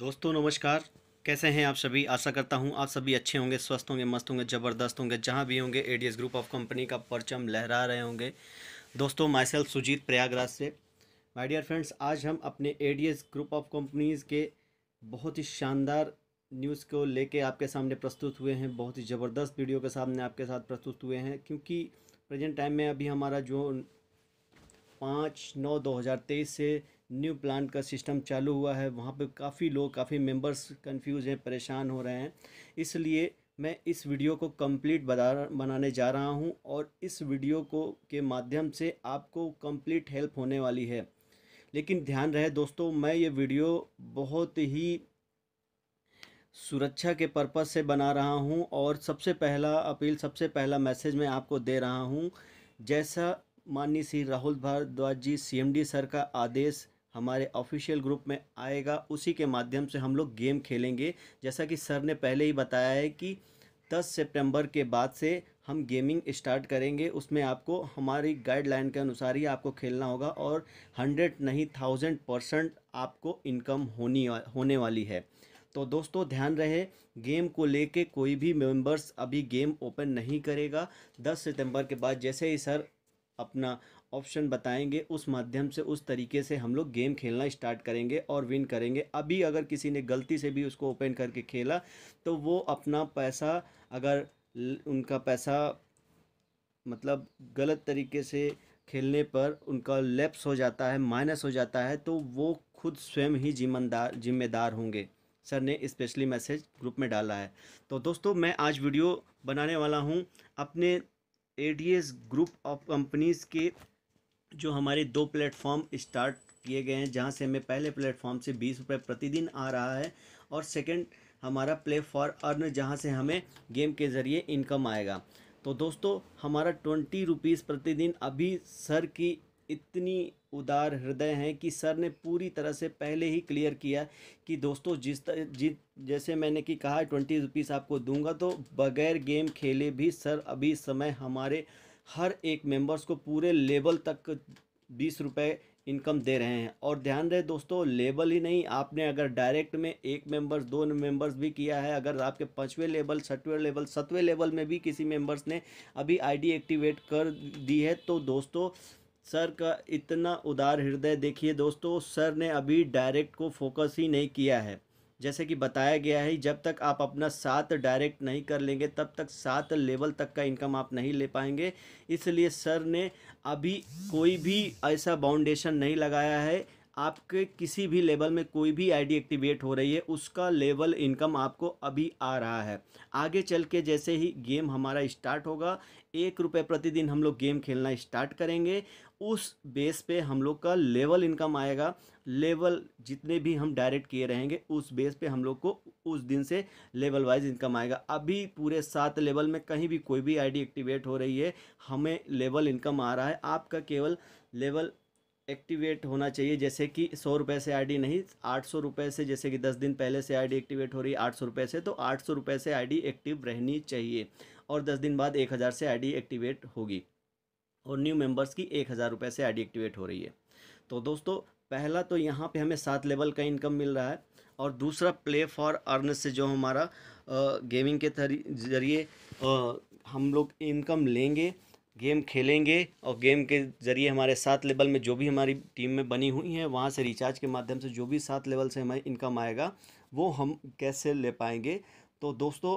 दोस्तों नमस्कार कैसे हैं आप सभी आशा करता हूं आप सभी अच्छे होंगे स्वस्थ होंगे मस्त होंगे ज़बरदस्त होंगे जहां भी होंगे एडीएस ग्रुप ऑफ कंपनी का परचम लहरा रहे होंगे दोस्तों माइसेल सुजीत प्रयागराज से माय डियर फ्रेंड्स आज हम अपने एडीएस ग्रुप ऑफ कंपनीज़ के बहुत ही शानदार न्यूज़ को लेके आपके सामने प्रस्तुत हुए हैं बहुत ही ज़बरदस्त वीडियो के सामने आपके साथ प्रस्तुत हुए हैं क्योंकि प्रेजेंट टाइम में अभी हमारा जो पाँच नौ दो हज़ार तेईस से न्यू प्लांट का सिस्टम चालू हुआ है वहाँ पे काफ़ी लोग काफ़ी मेंबर्स कंफ्यूज हैं परेशान हो रहे हैं इसलिए मैं इस वीडियो को कंप्लीट बता बनाने जा रहा हूँ और इस वीडियो को के माध्यम से आपको कंप्लीट हेल्प होने वाली है लेकिन ध्यान रहे दोस्तों मैं ये वीडियो बहुत ही सुरक्षा के पर्पज़ से बना रहा हूँ और सबसे पहला अपील सबसे पहला मैसेज मैं आपको दे रहा हूँ जैसा माननीय श्री राहुल भारद्वाज जी सीएमडी सर का आदेश हमारे ऑफिशियल ग्रुप में आएगा उसी के माध्यम से हम लोग गेम खेलेंगे जैसा कि सर ने पहले ही बताया है कि 10 सितंबर के बाद से हम गेमिंग स्टार्ट करेंगे उसमें आपको हमारी गाइडलाइन के अनुसार ही आपको खेलना होगा और हंड्रेड नहीं थाउजेंड परसेंट आपको इनकम होनी होने वाली है तो दोस्तों ध्यान रहे गेम को लेके कोई भी मेंबर्स अभी गेम ओपन नहीं करेगा 10 सितंबर के बाद जैसे ही सर अपना ऑप्शन बताएंगे उस माध्यम से उस तरीके से हम लोग गेम खेलना स्टार्ट करेंगे और विन करेंगे अभी अगर किसी ने गलती से भी उसको ओपन करके खेला तो वो अपना पैसा अगर उनका पैसा मतलब गलत तरीके से खेलने पर उनका लेप्स हो जाता है माइनस हो जाता है तो वो खुद स्वयं ही जिम्मेदार जिम्मेदार होंगे सर ने स्पेशली मैसेज ग्रुप में डाला है तो दोस्तों मैं आज वीडियो बनाने वाला हूँ अपने ए ग्रुप ऑफ कंपनीज़ के जो हमारे दो प्लेटफॉर्म स्टार्ट किए गए हैं जहाँ से हमें पहले प्लेटफॉर्म से बीस रुपये प्रतिदिन आ रहा है और सेकेंड हमारा प्ले फॉर अर्न जहाँ से हमें गेम के ज़रिए इनकम आएगा तो दोस्तों हमारा ट्वेंटी रुपीज़ प्रतिदिन अभी सर की इतनी उदार हृदय हैं कि सर ने पूरी तरह से पहले ही क्लियर किया कि दोस्तों जिस तरह जिस जैसे मैंने कि कहा ट्वेंटी रुपीज़ आपको दूंगा तो बगैर गेम खेले भी सर अभी समय हमारे हर एक मेंबर्स को पूरे लेवल तक बीस रुपये इनकम दे रहे हैं और ध्यान रहे दोस्तों लेवल ही नहीं आपने अगर डायरेक्ट में एक मेंबर्स दो मेंबर्स भी किया है अगर आपके पाँचवें लेवल छठवें लेवल सतवें लेवल में भी किसी मेंबर्स ने अभी आईडी एक्टिवेट कर दी है तो दोस्तों सर का इतना उदार हृदय देखिए दोस्तों सर ने अभी डायरेक्ट को फोकस ही नहीं किया है जैसे कि बताया गया है जब तक आप अपना सात डायरेक्ट नहीं कर लेंगे तब तक सात लेवल तक का इनकम आप नहीं ले पाएंगे इसलिए सर ने अभी कोई भी ऐसा बाउंडेशन नहीं लगाया है आपके किसी भी लेवल में कोई भी आईडी एक्टिवेट हो रही है उसका लेवल इनकम आपको अभी आ रहा है आगे चल के जैसे ही गेम हमारा स्टार्ट होगा एक रुपये प्रतिदिन हम लोग गेम खेलना स्टार्ट करेंगे उस बेस पे हम लोग का लेवल इनकम आएगा लेवल जितने भी हम डायरेक्ट किए रहेंगे उस बेस पे हम लोग को उस दिन से लेवल वाइज इनकम आएगा अभी पूरे सात लेवल में कहीं भी कोई भी आईडी एक्टिवेट हो रही है हमें लेवल इनकम आ रहा है आपका केवल लेवल एक्टिवेट होना चाहिए जैसे कि सौ रुपये से आईडी नहीं आठ सौ रुपये से जैसे कि दस दिन पहले से आईडी एक्टिवेट हो रही है आठ सौ रुपये से तो आठ सौ रुपये से आईडी एक्टिव रहनी चाहिए और दस दिन बाद एक हज़ार से आईडी एक्टिवेट होगी और न्यू मेंबर्स की एक हज़ार रुपये से आईडी एक्टिवेट हो रही है तो दोस्तों पहला तो यहाँ पे हमें सात लेवल का इनकम मिल रहा है और दूसरा प्ले फॉर अर्न से जो हमारा गेमिंग के जरिए हम लोग इनकम लेंगे गेम खेलेंगे और गेम के ज़रिए हमारे सात लेवल में जो भी हमारी टीम में बनी हुई है वहाँ से रिचार्ज के माध्यम से जो भी सात लेवल से हमारी इनकम आएगा वो हम कैसे ले पाएंगे तो दोस्तों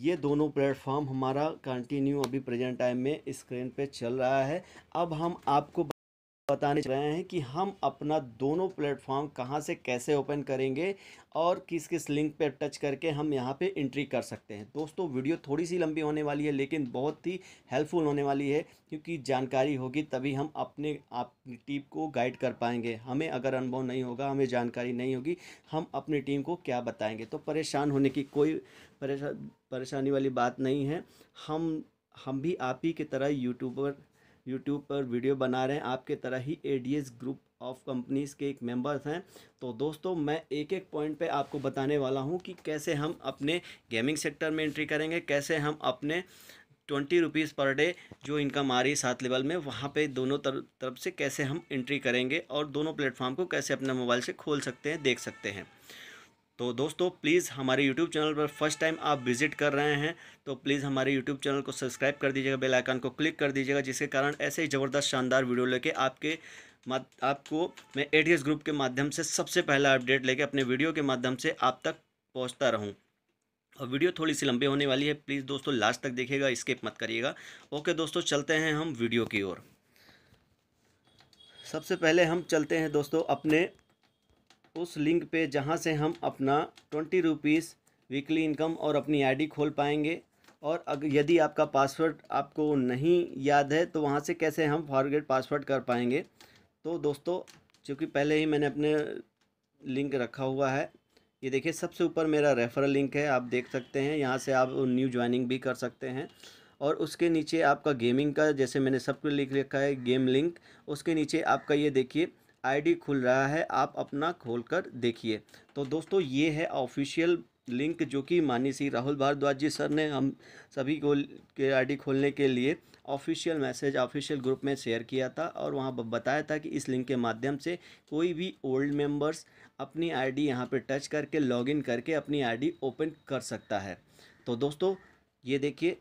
ये दोनों प्लेटफॉर्म हमारा कंटिन्यू अभी प्रेजेंट टाइम में स्क्रीन पे चल रहा है अब हम आपको बताने रहे हैं कि हम अपना दोनों प्लेटफॉर्म कहाँ से कैसे ओपन करेंगे और किस किस लिंक पर टच करके हम यहाँ पे इंट्री कर सकते हैं दोस्तों वीडियो थोड़ी सी लंबी होने वाली है लेकिन बहुत ही हेल्पफुल होने वाली है क्योंकि जानकारी होगी तभी हम अपने आप टीम को गाइड कर पाएंगे हमें अगर अनुभव नहीं होगा हमें जानकारी नहीं होगी हम अपनी टीम को क्या बताएंगे तो परेशान होने की कोई परेशानी वाली बात नहीं है हम हम भी आप ही की तरह यूट्यूबर यूट्यूब पर वीडियो बना रहे हैं आपके तरह ही ए ग्रुप ऑफ कंपनीज़ के एक मेंबर्स हैं तो दोस्तों मैं एक एक पॉइंट पे आपको बताने वाला हूँ कि कैसे हम अपने गेमिंग सेक्टर में एंट्री करेंगे कैसे हम अपने ट्वेंटी रुपीज़ पर डे जो इनकम आ रही है सात लेवल में वहाँ पे दोनों तर, तरफ से कैसे हम एंट्री करेंगे और दोनों प्लेटफॉर्म को कैसे अपने मोबाइल से खोल सकते हैं देख सकते हैं तो दोस्तों प्लीज़ हमारे यूट्यूब चैनल पर फर्स्ट टाइम आप विजिट कर रहे हैं तो प्लीज़ हमारे यूट्यूब चैनल को सब्सक्राइब कर दीजिएगा बेल आइकन को क्लिक कर दीजिएगा जिसके कारण ऐसे ही ज़बरदस्त शानदार वीडियो लेके आपके आपको मैं ए ग्रुप के माध्यम से सबसे पहला अपडेट लेके अपने वीडियो के माध्यम से आप तक पहुँचता रहूँ और वीडियो थोड़ी सी लंबी होने वाली है प्लीज़ दोस्तों लास्ट तक देखिएगा स्किप मत करिएगा ओके दोस्तों चलते हैं हम वीडियो की ओर सबसे पहले हम चलते हैं दोस्तों अपने उस लिंक पे जहाँ से हम अपना ट्वेंटी रुपीज़ वीकली इनकम और अपनी आईडी खोल पाएंगे और अगर यदि आपका पासवर्ड आपको नहीं याद है तो वहाँ से कैसे हम फॉरगेट पासवर्ड कर पाएंगे तो दोस्तों चूँकि पहले ही मैंने अपने लिंक रखा हुआ है ये देखिए सबसे ऊपर मेरा रेफरल लिंक है आप देख सकते हैं यहाँ से आप न्यू ज्वाइनिंग भी कर सकते हैं और उसके नीचे आपका गेमिंग का जैसे मैंने सबको लिख रखा है गेम लिंक उसके नीचे आपका ये देखिए आईडी खुल रहा है आप अपना खोल कर देखिए तो दोस्तों ये है ऑफिशियल लिंक जो कि मानी सी राहुल भारद्वाज जी सर ने हम सभी को के आईडी खोलने के लिए ऑफिशियल मैसेज ऑफिशियल ग्रुप में शेयर किया था और वहाँ बताया था कि इस लिंक के माध्यम से कोई भी ओल्ड मेंबर्स अपनी आईडी यहाँ पर टच करके लॉगिन करके अपनी आईडी ओपन कर सकता है तो दोस्तों ये देखिए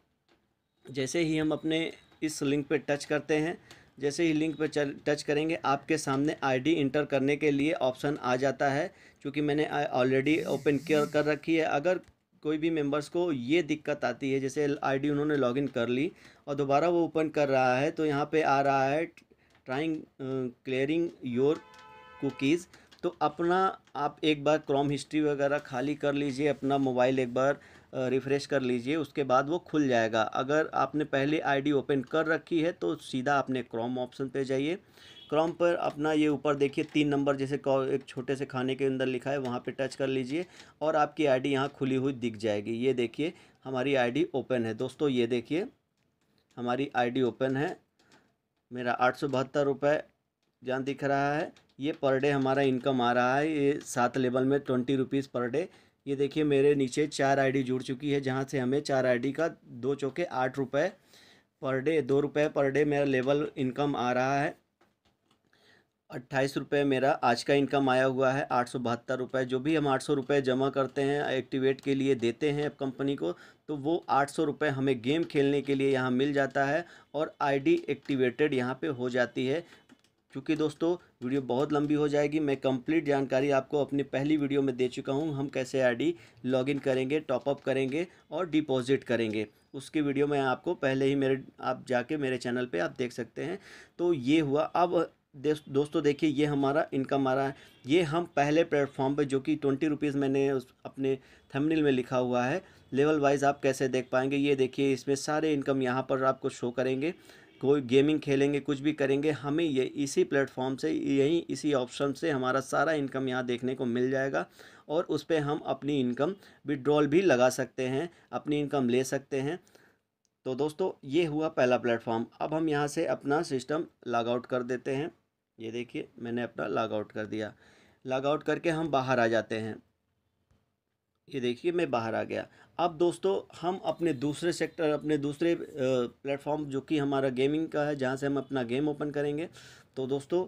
जैसे ही हम अपने इस लिंक पर टच करते हैं जैसे ही लिंक पर टच करेंगे आपके सामने आईडी इंटर करने के लिए ऑप्शन आ जाता है क्योंकि मैंने ऑलरेडी ओपन कर रखी है अगर कोई भी मेंबर्स को ये दिक्कत आती है जैसे आईडी उन्होंने लॉगिन कर ली और दोबारा वो ओपन कर रहा है तो यहाँ पे आ रहा है ट्राइंग क्लियरिंग योर कुकीज़ तो अपना आप एक बार क्रोम हिस्ट्री वगैरह खाली कर लीजिए अपना मोबाइल एक बार रिफ़्रेश कर लीजिए उसके बाद वो खुल जाएगा अगर आपने पहले आईडी ओपन कर रखी है तो सीधा आपने क्रोम ऑप्शन पे जाइए क्रोम पर अपना ये ऊपर देखिए तीन नंबर जैसे एक छोटे से खाने के अंदर लिखा है वहाँ पे टच कर लीजिए और आपकी आईडी यहाँ खुली हुई दिख जाएगी ये देखिए हमारी आई ओपन है दोस्तों ये देखिए हमारी आई ओपन है मेरा आठ सौ बहत्तर रुपये जहाँ दिख रहा है ये पर डे हमारा इनकम आ रहा है ये सात लेवल में ट्वेंटी रुपीज़ पर डे ये देखिए मेरे नीचे चार आईडी जुड़ चुकी है जहाँ से हमें चार आईडी का दो चौके आठ रुपये पर डे दो रुपये पर डे मेरा लेवल इनकम आ रहा है अट्ठाईस रुपये मेरा आज का इनकम आया हुआ है आठ सौ बहत्तर रुपये जो भी हम आठ सौ रुपये जमा करते हैं एक्टिवेट के लिए देते हैं कंपनी को तो वो आठ सौ रुपये हमें गेम खेलने के लिए यहाँ मिल जाता है और आईडी एक्टिवेटेड यहाँ पे हो जाती है क्योंकि दोस्तों वीडियो बहुत लंबी हो जाएगी मैं कंप्लीट जानकारी आपको अपनी पहली वीडियो में दे चुका हूँ हम कैसे आईडी लॉगिन करेंगे टॉपअप करेंगे और डिपॉजिट करेंगे उसकी वीडियो मैं आपको पहले ही मेरे आप जाके मेरे चैनल पे आप देख सकते हैं तो ये हुआ अब दोस्तों देखिए ये हमारा इनकम आ रहा है ये हम पहले प्लेटफॉर्म पर जो कि ट्वेंटी रुपीज़ मैंने उस अपने थमनिल में लिखा हुआ है लेवल वाइज आप कैसे देख पाएंगे ये देखिए इसमें सारे इनकम यहाँ पर आपको शो करेंगे कोई गेमिंग खेलेंगे कुछ भी करेंगे हमें ये इसी प्लेटफॉर्म से यहीं इसी ऑप्शन से हमारा सारा इनकम यहाँ देखने को मिल जाएगा और उस पर हम अपनी इनकम विड्रॉल भी लगा सकते हैं अपनी इनकम ले सकते हैं तो दोस्तों ये हुआ पहला प्लेटफॉर्म अब हम यहाँ से अपना सिस्टम लॉग आउट कर देते हैं ये देखिए मैंने अपना लॉग आउट कर दिया लॉग आउट करके हम बाहर आ जाते हैं ये देखिए मैं बाहर आ गया अब दोस्तों हम अपने दूसरे सेक्टर अपने दूसरे प्लेटफॉर्म जो कि हमारा गेमिंग का है जहाँ से हम अपना गेम ओपन करेंगे तो दोस्तों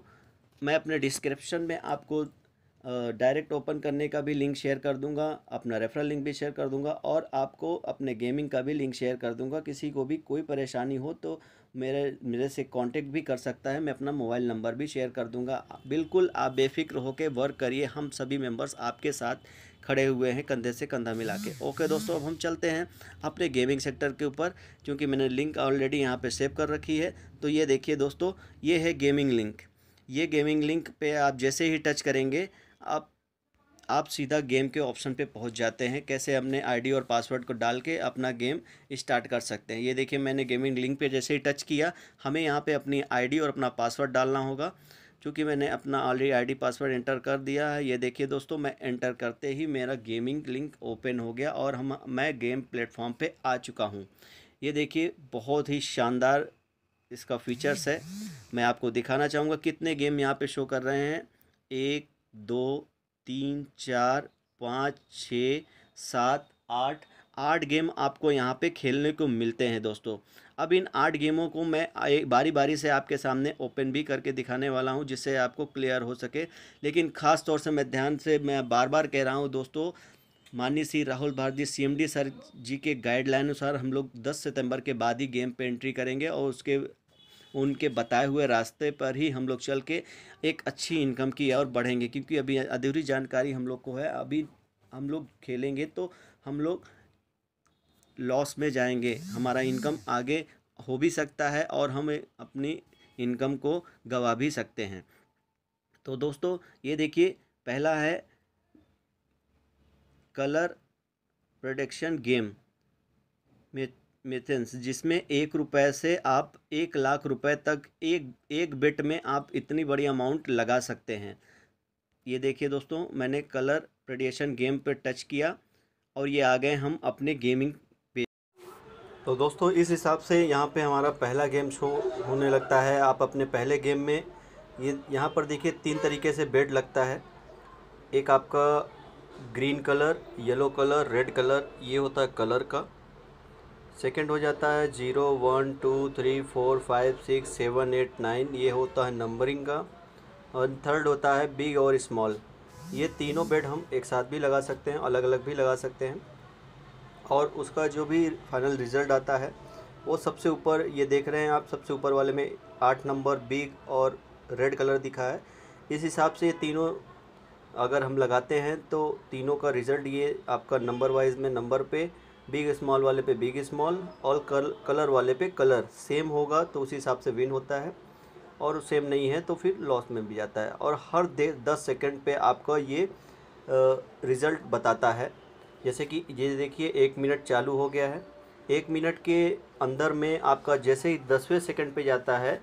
मैं अपने डिस्क्रिप्शन में आपको डायरेक्ट ओपन करने का भी लिंक शेयर कर दूंगा अपना रेफरल लिंक भी शेयर कर दूंगा और आपको अपने गेमिंग का भी लिंक शेयर कर दूंगा किसी को भी कोई परेशानी हो तो मेरे मेरे से कांटेक्ट भी कर सकता है मैं अपना मोबाइल नंबर भी शेयर कर दूंगा बिल्कुल आप बेफिक्र होकर वर्क करिए हम सभी मेंबर्स आपके साथ खड़े हुए हैं कंधे से कंधा मिला के ओके दोस्तों अब हम चलते हैं अपने गेमिंग सेक्टर के ऊपर क्योंकि मैंने लिंक ऑलरेडी यहाँ पर सेव कर रखी है तो ये देखिए दोस्तों ये है गेमिंग लिंक ये गेमिंग लिंक पे आप जैसे ही टच करेंगे आप आप सीधा गेम के ऑप्शन पे पहुंच जाते हैं कैसे अपने आईडी और पासवर्ड को डाल के अपना गेम स्टार्ट कर सकते हैं ये देखिए मैंने गेमिंग लिंक पे जैसे ही टच किया हमें यहाँ पे अपनी आईडी और अपना पासवर्ड डालना होगा क्योंकि मैंने अपना ऑलरेडी आईडी पासवर्ड एंटर कर दिया है ये देखिए दोस्तों मैं एंटर करते ही मेरा गेमिंग लिंक ओपन हो गया और हम मैं गेम प्लेटफॉर्म पे आ चुका हूँ ये देखिए बहुत ही शानदार इसका फीचर्स है मैं आपको दिखाना चाहूँगा कितने गेम यहाँ पे शो कर रहे हैं एक दो तीन चार पाँच छ सात आठ आठ गेम आपको यहाँ पे खेलने को मिलते हैं दोस्तों अब इन आठ गेमों को मैं बारी बारी से आपके सामने ओपन भी करके दिखाने वाला हूँ जिससे आपको क्लियर हो सके लेकिन ख़ास तौर से मैं ध्यान से मैं बार बार कह रहा हूँ दोस्तों माननीय श्री राहुल भारती सीएमडी सर जी के गाइडलाइन अनुसार हम लोग दस सितम्बर के बाद ही गेम पर एंट्री करेंगे और उसके उनके बताए हुए रास्ते पर ही हम लोग चल के एक अच्छी इनकम की और बढ़ेंगे क्योंकि अभी अधूरी जानकारी हम लोग को है अभी हम लोग खेलेंगे तो हम लोग लॉस में जाएंगे हमारा इनकम आगे हो भी सकता है और हम अपनी इनकम को गवा भी सकते हैं तो दोस्तों ये देखिए पहला है कलर प्रोडक्शन गेम मेथेंस जिसमें एक रुपये से आप एक लाख रुपए तक एक एक बिट में आप इतनी बड़ी अमाउंट लगा सकते हैं ये देखिए दोस्तों मैंने कलर प्रोडक्शन गेम पर टच किया और ये आ गए हम अपने गेमिंग तो दोस्तों इस हिसाब से यहाँ पे हमारा पहला गेम शो होने लगता है आप अपने पहले गेम में ये यह यहाँ पर देखिए तीन तरीके से बेड लगता है एक आपका green colour yellow colour red colour ये होता है कलर का सेकंड हो जाता है zero one two three four five six seven eight nine ये होता है नंबरिंग का और थर्ड होता है बिग और स्मॉल ये तीनों बेड हम एक साथ भी लगा सकते हैं अलग अलग भी लगा सकते हैं और उसका जो भी फाइनल रिज़ल्ट आता है वो सबसे ऊपर ये देख रहे हैं आप सबसे ऊपर वाले में आठ नंबर बिग और रेड कलर दिखा है इस हिसाब से ये तीनों अगर हम लगाते हैं तो तीनों का रिज़ल्ट ये आपका नंबर वाइज में नंबर पे बिग स्मॉल वाले पे बिग स्मॉल और कल, कलर वाले पे कलर सेम होगा तो उसी हिसाब से विन होता है और सेम नहीं है तो फिर लॉस में भी जाता है और हर दे दस सेकेंड पर आपका ये रिज़ल्ट बताता है जैसे कि ये देखिए एक मिनट चालू हो गया है एक मिनट के अंदर में आपका जैसे ही दसवें सेकंड पे जाता है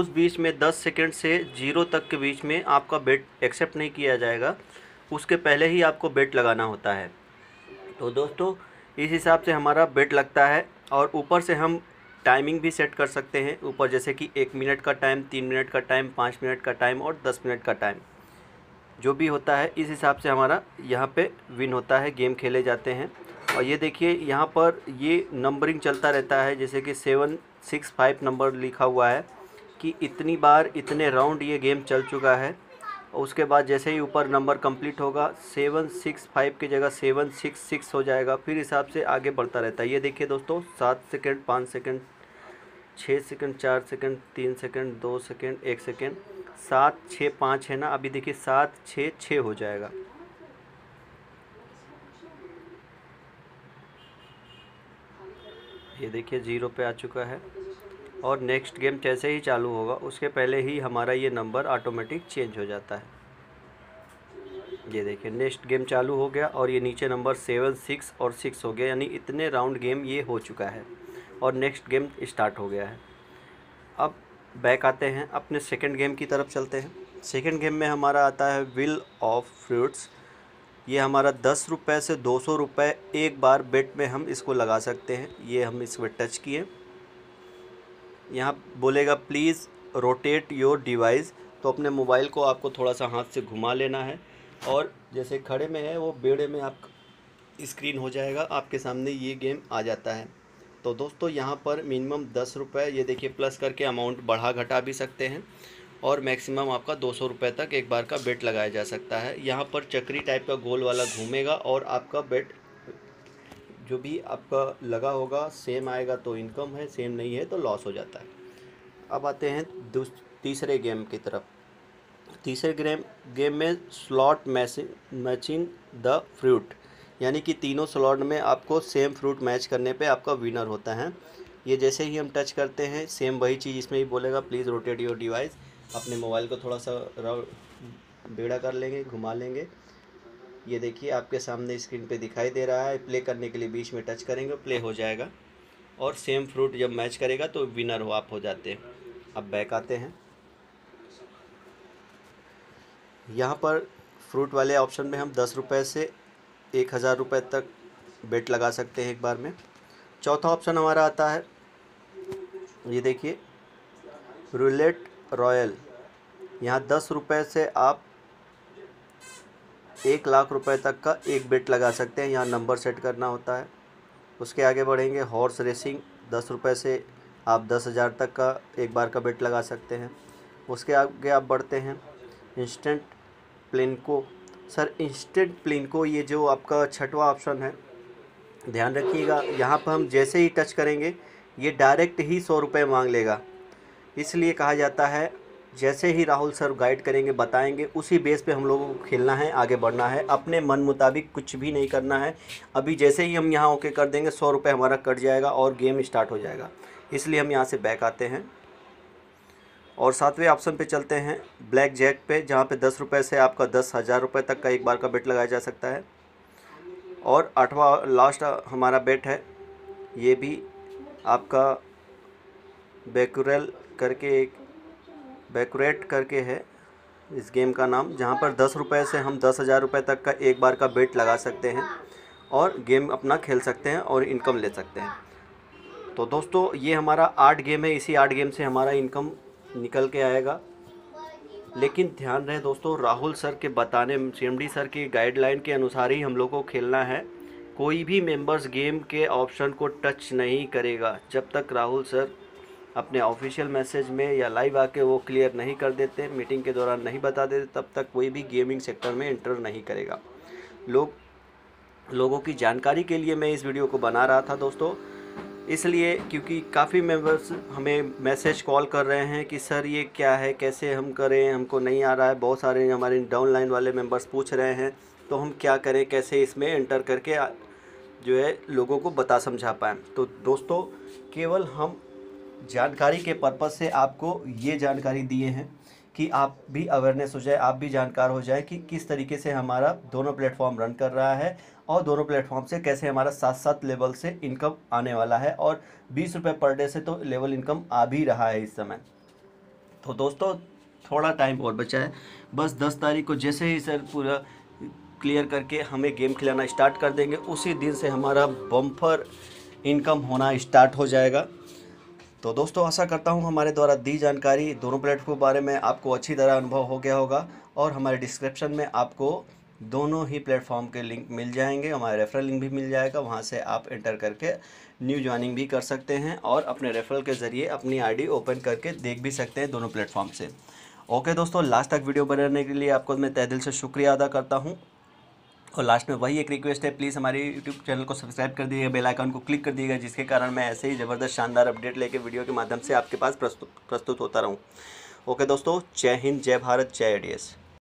उस बीच में दस सेकंड से जीरो तक के बीच में आपका बेट एक्सेप्ट नहीं किया जाएगा उसके पहले ही आपको बेट लगाना होता है तो दोस्तों इस हिसाब से हमारा बेट लगता है और ऊपर से हम टाइमिंग भी सेट कर सकते हैं ऊपर जैसे कि एक मिनट का टाइम तीन मिनट का टाइम पाँच मिनट का टाइम और दस मिनट का टाइम जो भी होता है इस हिसाब से हमारा यहाँ पे विन होता है गेम खेले जाते हैं और ये देखिए यहाँ पर ये नंबरिंग चलता रहता है जैसे कि सेवन सिक्स फाइव नंबर लिखा हुआ है कि इतनी बार इतने राउंड ये गेम चल चुका है और उसके बाद जैसे ही ऊपर नंबर कंप्लीट होगा सेवन सिक्स फाइव की जगह सेवन सिक्स सिक्स हो जाएगा फिर हिसाब से आगे बढ़ता रहता है ये देखिए दोस्तों सात सेकेंड पाँच सेकेंड छः सेकेंड चार सेकेंड तीन सेकेंड दो सेकेंड एक सेकेंड सात छः पाँच है ना अभी देखिए सात छ छ हो जाएगा ये देखिए ज़ीरो पे आ चुका है और नेक्स्ट गेम जैसे ही चालू होगा उसके पहले ही हमारा ये नंबर ऑटोमेटिक चेंज हो जाता है ये देखिए नेक्स्ट गेम चालू हो गया और ये नीचे नंबर सेवन सिक्स और सिक्स हो गया यानी इतने राउंड गेम ये हो चुका है और नेक्स्ट गेम स्टार्ट हो गया है अब बैक आते हैं अपने सेकंड गेम की तरफ चलते हैं सेकंड गेम में हमारा आता है विल ऑफ फ्रूट्स ये हमारा दस रुपये से दो सौ रुपये एक बार बेट में हम इसको लगा सकते हैं ये हम पर टच किए यहाँ बोलेगा प्लीज़ रोटेट योर डिवाइस तो अपने मोबाइल को आपको थोड़ा सा हाथ से घुमा लेना है और जैसे खड़े में है वो बेड़े में आप स्क्रीन हो जाएगा आपके सामने ये गेम आ जाता है तो दोस्तों यहाँ पर मिनिमम दस रुपये ये देखिए प्लस करके अमाउंट बढ़ा घटा भी सकते हैं और मैक्सिमम आपका दो सौ रुपये तक एक बार का बेट लगाया जा सकता है यहाँ पर चक्री टाइप का गोल वाला घूमेगा और आपका बेट जो भी आपका लगा होगा सेम आएगा तो इनकम है सेम नहीं है तो लॉस हो जाता है अब आते हैं तीसरे गेम की तरफ तीसरे गेम गेम में स्लॉट मैचिंग द फ्रूट यानी कि तीनों स्लॉट में आपको सेम फ्रूट मैच करने पे आपका विनर होता है ये जैसे ही हम टच करते हैं सेम वही चीज़ इसमें भी बोलेगा प्लीज़ रोटेट योर डिवाइस अपने मोबाइल को थोड़ा सा बेड़ा कर लेंगे घुमा लेंगे ये देखिए आपके सामने स्क्रीन पे दिखाई दे रहा है प्ले करने के लिए बीच में टच करेंगे प्ले हो जाएगा और सेम फ्रूट जब मैच करेगा तो विनर हो आप हो जाते हैं अब बैक आते हैं यहाँ पर फ्रूट वाले ऑप्शन में हम दस रुपये से एक हज़ार रुपये तक बेट लगा सकते हैं एक बार में चौथा ऑप्शन हमारा आता है ये देखिए रुलेट रॉयल यहाँ दस रुपये से आप एक लाख रुपए तक का एक बेट लगा सकते हैं यहाँ नंबर सेट करना होता है उसके आगे बढ़ेंगे हॉर्स रेसिंग दस रुपये से आप दस हज़ार तक का एक बार का बेट लगा सकते हैं उसके आगे आप बढ़ते हैं instant Plinko sir instant plane को ये जो आपका छठवा ऑप्शन है ध्यान रखिएगा यहाँ पर हम जैसे ही टच करेंगे ये डायरेक्ट ही सौ रुपये मांग लेगा इसलिए कहा जाता है जैसे ही राहुल सर गाइड करेंगे बताएंगे उसी बेस पे हम लोगों को खेलना है आगे बढ़ना है अपने मन मुताबिक कुछ भी नहीं करना है अभी जैसे ही हम यहाँ ओके कर देंगे सौ रुपये हमारा कट जाएगा और गेम स्टार्ट हो जाएगा इसलिए हम यहाँ से बैक आते हैं और सातवें ऑप्शन पे चलते हैं ब्लैक जैक पे जहाँ पे दस रुपये से आपका दस हज़ार रुपये तक का एक बार का बेट लगाया जा सकता है और आठवां लास्ट हमारा बेट है ये भी आपका बैकुरल करके एक बैकुरेट करके है इस गेम का नाम जहाँ पर दस रुपये से हम दस हज़ार रुपये तक का एक बार का बेट लगा सकते हैं और गेम अपना खेल सकते हैं और इनकम ले सकते हैं तो दोस्तों ये हमारा आठ गेम है इसी आठ गेम से हमारा इनकम निकल के आएगा लेकिन ध्यान रहे दोस्तों राहुल सर के बताने सीएमडी सर की गाइडलाइन के अनुसार ही हम लोग को खेलना है कोई भी मेंबर्स गेम के ऑप्शन को टच नहीं करेगा जब तक राहुल सर अपने ऑफिशियल मैसेज में या लाइव आके वो क्लियर नहीं कर देते मीटिंग के दौरान नहीं बता देते तब तक कोई भी गेमिंग सेक्टर में इंटर नहीं करेगा लोग लोगों की जानकारी के लिए मैं इस वीडियो को बना रहा था दोस्तों इसलिए क्योंकि काफ़ी मेंबर्स हमें मैसेज कॉल कर रहे हैं कि सर ये क्या है कैसे हम करें हमको नहीं आ रहा है बहुत सारे हमारे डाउन लाइन वाले मेंबर्स पूछ रहे हैं तो हम क्या करें कैसे इसमें एंटर करके जो है लोगों को बता समझा पाएँ तो दोस्तों केवल हम जानकारी के पर्पज़ से आपको ये जानकारी दिए हैं कि आप भी अवेयरनेस हो जाए आप भी जानकार हो जाए कि किस तरीके से हमारा दोनों प्लेटफॉर्म रन कर रहा है और दोनों प्लेटफॉर्म से कैसे हमारा साथ साथ लेवल से इनकम आने वाला है और बीस रुपये पर डे से तो लेवल इनकम आ भी रहा है इस समय तो दोस्तों थोड़ा टाइम और बचा है बस दस तारीख को जैसे ही सर पूरा क्लियर करके हमें गेम खिलाना स्टार्ट कर देंगे उसी दिन से हमारा बम्फर इनकम होना स्टार्ट हो जाएगा तो दोस्तों आशा करता हूँ हमारे द्वारा दी जानकारी दोनों प्लेटफॉर्म के बारे में आपको अच्छी तरह अनुभव हो गया होगा और हमारे डिस्क्रिप्शन में आपको दोनों ही प्लेटफॉर्म के लिंक मिल जाएंगे हमारा रेफरल लिंक भी मिल जाएगा वहाँ से आप एंटर करके न्यू ज्वाइनिंग भी कर सकते हैं और अपने रेफरल के ज़रिए अपनी आईडी ओपन करके देख भी सकते हैं दोनों प्लेटफॉर्म से ओके दोस्तों लास्ट तक वीडियो बनाने के लिए आपको मैं तय दिल से शुक्रिया अदा करता हूँ और लास्ट में वही एक रिक्वेस्ट है प्लीज़ हमारे यूट्यूब चैनल को सब्सक्राइब कर दीजिएगा बेल आइकन को क्लिक कर दीजिएगा जिसके कारण मैं ऐसे ही ज़बरदस्त शानदार अपडेट लेके वीडियो के माध्यम से आपके पास प्रस्तुत प्रस्तुत होता रहूँ ओके दोस्तों जय हिंद जय भारत जय आई